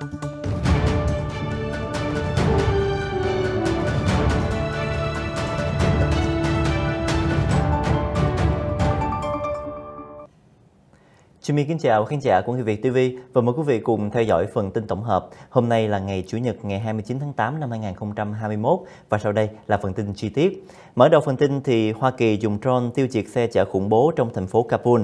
Thank you. Chị Miên kính chào khán giả của Người Việt TV và mời quý vị cùng theo dõi phần tin tổng hợp. Hôm nay là ngày Chủ nhật ngày 29 tháng 8 năm 2021 và sau đây là phần tin chi tiết. Mở đầu phần tin thì Hoa Kỳ dùng drone tiêu diệt xe chở khủng bố trong thành phố Kabul.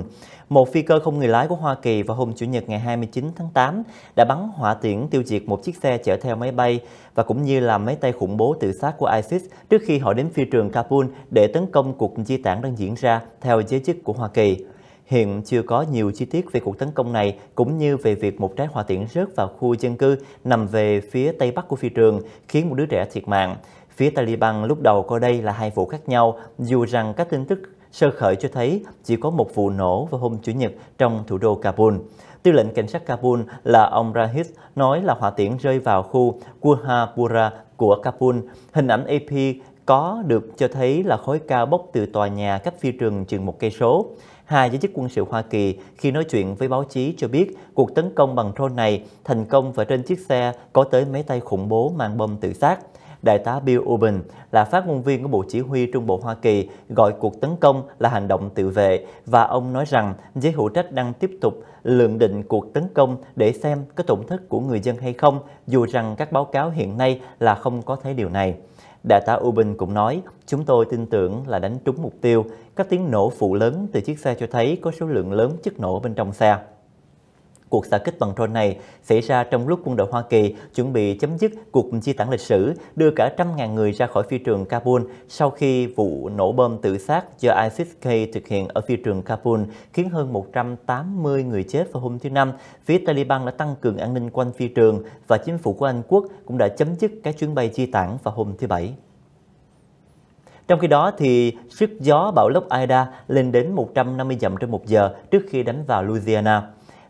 Một phi cơ không người lái của Hoa Kỳ vào hôm Chủ nhật ngày 29 tháng 8 đã bắn hỏa tiễn tiêu diệt một chiếc xe chở theo máy bay và cũng như là máy tay khủng bố tự sát của ISIS trước khi họ đến phi trường Kabul để tấn công cuộc di tản đang diễn ra theo giới chức của Hoa Kỳ. Hiện chưa có nhiều chi tiết về cuộc tấn công này cũng như về việc một trái hỏa tiễn rớt vào khu dân cư nằm về phía tây bắc của phi trường khiến một đứa trẻ thiệt mạng. Phía Taliban lúc đầu coi đây là hai vụ khác nhau dù rằng các tin tức sơ khởi cho thấy chỉ có một vụ nổ vào hôm Chủ nhật trong thủ đô Kabul. Tư lệnh cảnh sát Kabul là ông Rahid nói là hỏa tiễn rơi vào khu Kuhapura của Kabul. Hình ảnh AP có được cho thấy là khối cao bốc từ tòa nhà cách phi trường chừng một cây số. Hai giới chức quân sự Hoa Kỳ khi nói chuyện với báo chí cho biết cuộc tấn công bằng drone này thành công và trên chiếc xe có tới mấy tay khủng bố mang bom tự sát. Đại tá Bill Urban là phát ngôn viên của Bộ Chỉ huy Trung Bộ Hoa Kỳ gọi cuộc tấn công là hành động tự vệ và ông nói rằng giới hữu trách đang tiếp tục lượng định cuộc tấn công để xem có tổn thất của người dân hay không dù rằng các báo cáo hiện nay là không có thấy điều này. Đại tá Ubin cũng nói, chúng tôi tin tưởng là đánh trúng mục tiêu. Các tiếng nổ phụ lớn từ chiếc xe cho thấy có số lượng lớn chất nổ bên trong xe. Cuộc xả kích bằng drone này xảy ra trong lúc quân đội Hoa Kỳ chuẩn bị chấm dứt cuộc di tản lịch sử đưa cả trăm ngàn người ra khỏi phi trường Kabul sau khi vụ nổ bom tự sát do ISIS-K thực hiện ở phi trường Kabul khiến hơn 180 người chết vào hôm thứ Năm. Phía Taliban đã tăng cường an ninh quanh phi trường và chính phủ của Anh Quốc cũng đã chấm dứt các chuyến bay di tản vào hôm thứ Bảy. Trong khi đó, thì sức gió bão lốc Ida lên đến 150 dặm trên một giờ trước khi đánh vào Louisiana.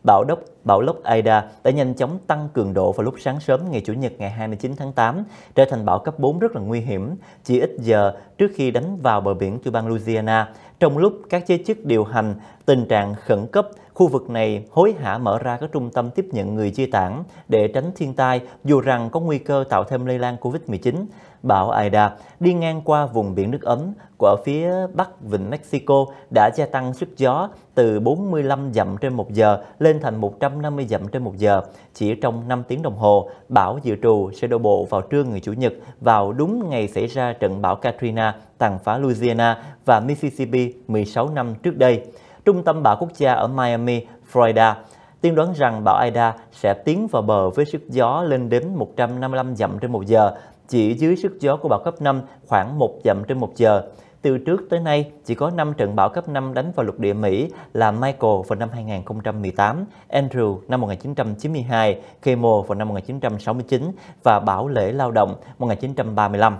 Bảo Đốc bão lốc Aida đã nhanh chóng tăng cường độ vào lúc sáng sớm ngày Chủ nhật ngày 29 tháng 8, trở thành bão cấp 4 rất là nguy hiểm, chỉ ít giờ trước khi đánh vào bờ biển tiểu bang Louisiana. Trong lúc các giới chức điều hành tình trạng khẩn cấp, khu vực này hối hả mở ra các trung tâm tiếp nhận người di tản để tránh thiên tai, dù rằng có nguy cơ tạo thêm lây lan COVID-19. Bão Aida đi ngang qua vùng biển nước ấm của phía bắc Vịnh Mexico đã gia tăng sức gió từ 45 dặm trên 1 giờ lên thành 100 150 dặm trên 1 giờ. Chỉ trong 5 tiếng đồng hồ, bão dự trù sẽ đổ bộ vào trưa ngày Chủ nhật vào đúng ngày xảy ra trận bão Katrina tàn phá Louisiana và Mississippi 16 năm trước đây. Trung tâm bão quốc gia ở Miami, Florida tiên đoán rằng bão Ida sẽ tiến vào bờ với sức gió lên đến 155 dặm trên 1 giờ, chỉ dưới sức gió của bão cấp 5 khoảng 1 dặm trên 1 giờ. Từ trước tới nay, chỉ có 5 trận bão cấp 5 đánh vào lục địa Mỹ là Michael vào năm 2018, Andrew năm 1992, Kemo vào năm 1969 và Bão Lễ Lao Động 1935.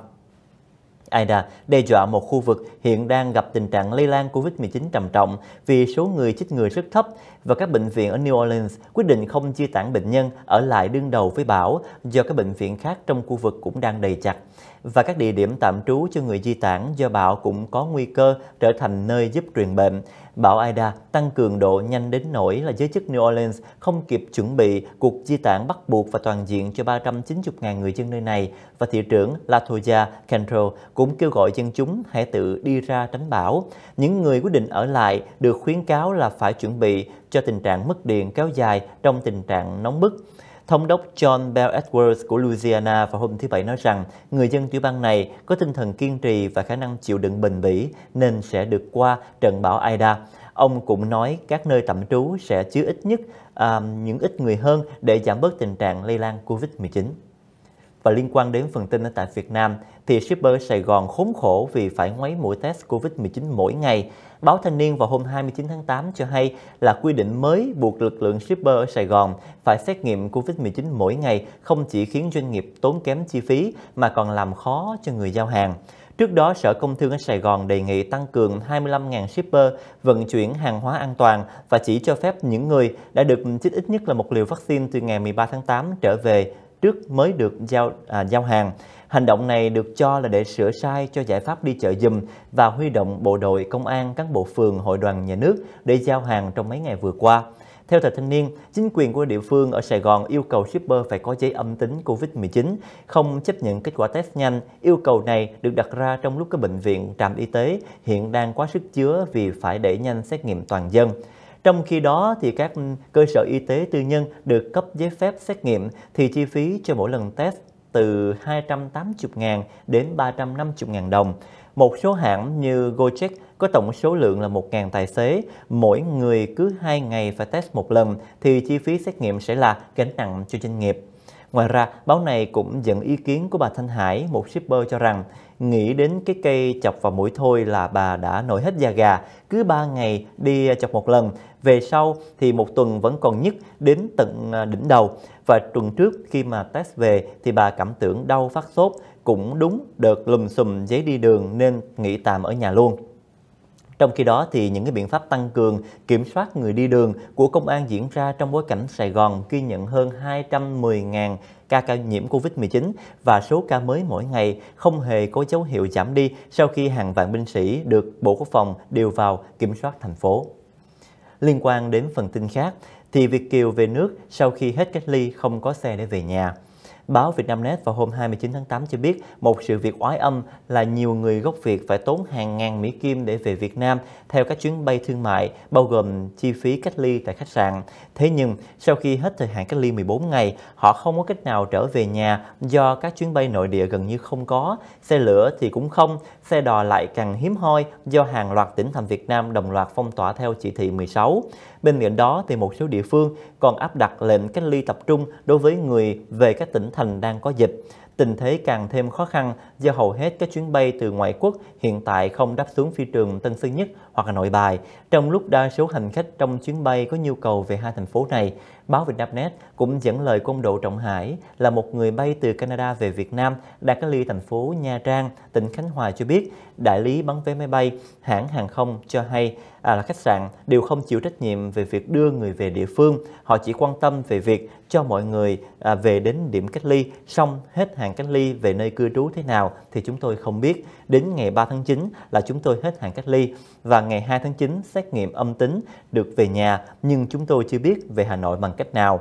Ida đe dọa một khu vực hiện đang gặp tình trạng lây lan COVID-19 trầm trọng vì số người chết người rất thấp và các bệnh viện ở New Orleans quyết định không chia tản bệnh nhân ở lại đương đầu với bão do các bệnh viện khác trong khu vực cũng đang đầy chặt và các địa điểm tạm trú cho người di tản do bão cũng có nguy cơ trở thành nơi giúp truyền bệnh. Bão Ida tăng cường độ nhanh đến nỗi là giới chức New Orleans không kịp chuẩn bị cuộc di tản bắt buộc và toàn diện cho 390.000 người dân nơi này và thị trưởng Latoya Cantrell cũng kêu gọi dân chúng hãy tự đi ra tránh bão. Những người quyết định ở lại được khuyến cáo là phải chuẩn bị cho tình trạng mất điện kéo dài trong tình trạng nóng bức. Thống đốc John Bell Edwards của Louisiana vào hôm thứ Bảy nói rằng người dân tiểu bang này có tinh thần kiên trì và khả năng chịu đựng bình bỉ nên sẽ được qua trận bão Ida. Ông cũng nói các nơi tạm trú sẽ chứa ít nhất à, những ít người hơn để giảm bớt tình trạng lây lan COVID-19. Và liên quan đến phần tin ở tại Việt Nam, thì shipper Sài Gòn khốn khổ vì phải ngoáy mũi test COVID-19 mỗi ngày. Báo Thanh niên vào hôm 29 tháng 8 cho hay là quy định mới buộc lực lượng shipper ở Sài Gòn phải xét nghiệm COVID-19 mỗi ngày không chỉ khiến doanh nghiệp tốn kém chi phí mà còn làm khó cho người giao hàng. Trước đó, Sở Công Thương ở Sài Gòn đề nghị tăng cường 25.000 shipper vận chuyển hàng hóa an toàn và chỉ cho phép những người đã được chích ít nhất là một liều vaccine từ ngày 13 tháng 8 trở về trước mới được giao à, giao hàng. Hành động này được cho là để sửa sai cho giải pháp đi chợ dùm và huy động bộ đội, công an, các bộ phường, hội đoàn nhà nước để giao hàng trong mấy ngày vừa qua. Theo tờ Thanh niên, chính quyền của địa phương ở Sài Gòn yêu cầu shipper phải có giấy âm tính COVID-19, không chấp nhận kết quả test nhanh. Yêu cầu này được đặt ra trong lúc các bệnh viện, trạm y tế hiện đang quá sức chứa vì phải đẩy nhanh xét nghiệm toàn dân. Trong khi đó thì các cơ sở y tế tư nhân được cấp giấy phép xét nghiệm thì chi phí cho mỗi lần test từ 280.000 đến 350.000 đồng. Một số hãng như Gojek có tổng số lượng là 1.000 tài xế, mỗi người cứ 2 ngày phải test một lần thì chi phí xét nghiệm sẽ là gánh nặng cho doanh nghiệp. Ngoài ra, báo này cũng dẫn ý kiến của bà Thanh Hải, một shipper cho rằng nghĩ đến cái cây chọc vào mũi thôi là bà đã nổi hết da gà, cứ 3 ngày đi chọc một lần, về sau thì một tuần vẫn còn nhức đến tận à, đỉnh đầu. Và tuần trước khi mà test về thì bà cảm tưởng đau phát sốt, cũng đúng đợt lùm xùm giấy đi đường nên nghỉ tạm ở nhà luôn. Trong khi đó, thì những cái biện pháp tăng cường kiểm soát người đi đường của công an diễn ra trong bối cảnh Sài Gòn ghi nhận hơn 210.000 ca ca nhiễm Covid-19 và số ca mới mỗi ngày không hề có dấu hiệu giảm đi sau khi hàng vạn binh sĩ được Bộ Quốc phòng điều vào kiểm soát thành phố. Liên quan đến phần tin khác, thì Việt Kiều về nước sau khi hết cách ly không có xe để về nhà. Báo Vietnamnet vào hôm 29 tháng 8 cho biết một sự việc oái âm là nhiều người gốc Việt phải tốn hàng ngàn Mỹ Kim để về Việt Nam theo các chuyến bay thương mại, bao gồm chi phí cách ly tại khách sạn. Thế nhưng, sau khi hết thời hạn cách ly 14 ngày, họ không có cách nào trở về nhà do các chuyến bay nội địa gần như không có, xe lửa thì cũng không, xe đò lại càng hiếm hoi do hàng loạt tỉnh thành Việt Nam đồng loạt phong tỏa theo chỉ thị 16. Bên cạnh đó thì một số địa phương còn áp đặt lệnh cách ly tập trung đối với người về các tỉnh thành thành đang có dịch tình thế càng thêm khó khăn do hầu hết các chuyến bay từ ngoại quốc hiện tại không đáp xuống phi trường Tân Sơn Nhất hoặc Hà Nội Bài, trong lúc đa số hành khách trong chuyến bay có nhu cầu về hai thành phố này. Báo Vietnamnet cũng dẫn lời công Độ Trọng Hải là một người bay từ Canada về Việt Nam đã cách ly thành phố Nha Trang, tỉnh Khánh Hòa cho biết đại lý bán vé máy bay, hãng hàng không cho hay à, là khách sạn đều không chịu trách nhiệm về việc đưa người về địa phương. Họ chỉ quan tâm về việc cho mọi người à, về đến điểm cách ly, xong hết hàng hạn cách ly về nơi cư trú thế nào thì chúng tôi không biết. Đến ngày 3 tháng 9 là chúng tôi hết hạn cách ly và ngày 2 tháng 9 xét nghiệm âm tính được về nhà nhưng chúng tôi chưa biết về Hà Nội bằng cách nào.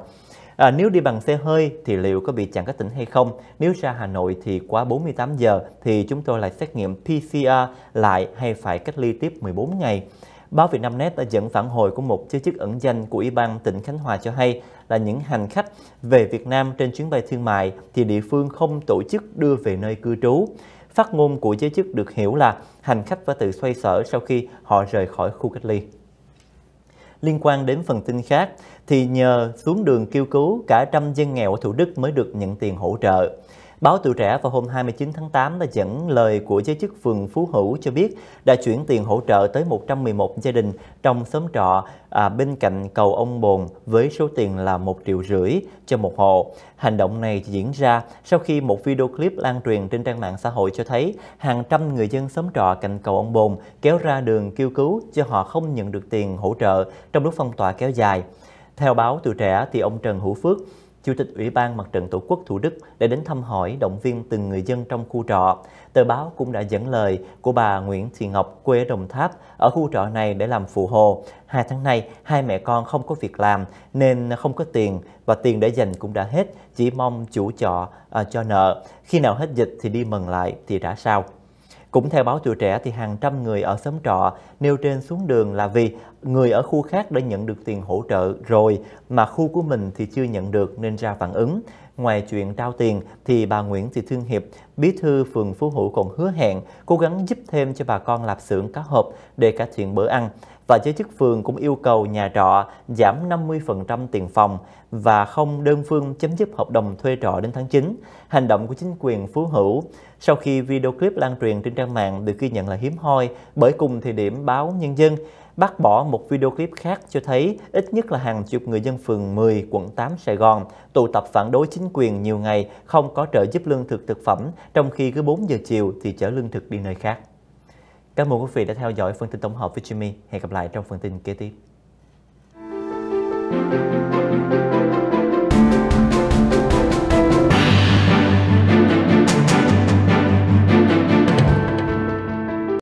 À, nếu đi bằng xe hơi thì liệu có bị chặn các tỉnh hay không? Nếu ra Hà Nội thì quá 48 giờ thì chúng tôi lại xét nghiệm PCR lại hay phải cách ly tiếp 14 ngày. Báo Việt Nam Net đã dẫn phản hồi của một giới chức ẩn danh của Ủy ban tỉnh Khánh Hòa cho hay là những hành khách về Việt Nam trên chuyến bay thương mại thì địa phương không tổ chức đưa về nơi cư trú. Phát ngôn của giới chức được hiểu là hành khách phải tự xoay sở sau khi họ rời khỏi khu cách ly. Liên quan đến phần tin khác, thì nhờ xuống đường kêu cứu cả trăm dân nghèo ở Thủ Đức mới được nhận tiền hỗ trợ. Báo Tuổi Trẻ vào hôm 29 tháng 8 đã dẫn lời của giới chức phường Phú Hữu cho biết đã chuyển tiền hỗ trợ tới 111 gia đình trong xóm trọ à, bên cạnh cầu Ông Bồn với số tiền là 1 triệu rưỡi cho một hộ. Hành động này diễn ra sau khi một video clip lan truyền trên trang mạng xã hội cho thấy hàng trăm người dân xóm trọ cạnh cầu Ông Bồn kéo ra đường kêu cứu cho họ không nhận được tiền hỗ trợ trong lúc phong tỏa kéo dài. Theo báo Tuổi Trẻ thì ông Trần Hữu Phước, Chủ tịch Ủy ban Mặt trận Tổ quốc Thủ Đức đã đến thăm hỏi động viên từng người dân trong khu trọ. Tờ báo cũng đã dẫn lời của bà Nguyễn Thị Ngọc quê Đồng Tháp ở khu trọ này để làm phụ hồ. Hai tháng nay, hai mẹ con không có việc làm nên không có tiền và tiền để dành cũng đã hết, chỉ mong chủ trọ à, cho nợ. Khi nào hết dịch thì đi mừng lại thì đã sao. Cũng theo báo tuổi trẻ thì hàng trăm người ở xóm trọ nêu trên xuống đường là vì người ở khu khác đã nhận được tiền hỗ trợ rồi mà khu của mình thì chưa nhận được nên ra phản ứng. Ngoài chuyện trao tiền thì bà Nguyễn Thị Thương Hiệp, bí thư phường Phú Hữu còn hứa hẹn cố gắng giúp thêm cho bà con lạp xưởng cá hộp để cải thiện bữa ăn và giới chức phường cũng yêu cầu nhà trọ giảm 50% tiền phòng và không đơn phương chấm dứt hợp đồng thuê trọ đến tháng 9. Hành động của chính quyền Phú Hữu sau khi video clip lan truyền trên trang mạng được ghi nhận là hiếm hoi bởi cùng thời điểm báo Nhân dân bác bỏ một video clip khác cho thấy ít nhất là hàng chục người dân phường 10, quận 8, Sài Gòn tụ tập phản đối chính quyền nhiều ngày không có trợ giúp lương thực thực phẩm, trong khi cứ 4 giờ chiều thì chở lương thực đi nơi khác. Cảm ơn quý vị đã theo dõi phần tin tổng hợp với Jimmy. Hẹn gặp lại trong phần tin kế tiếp.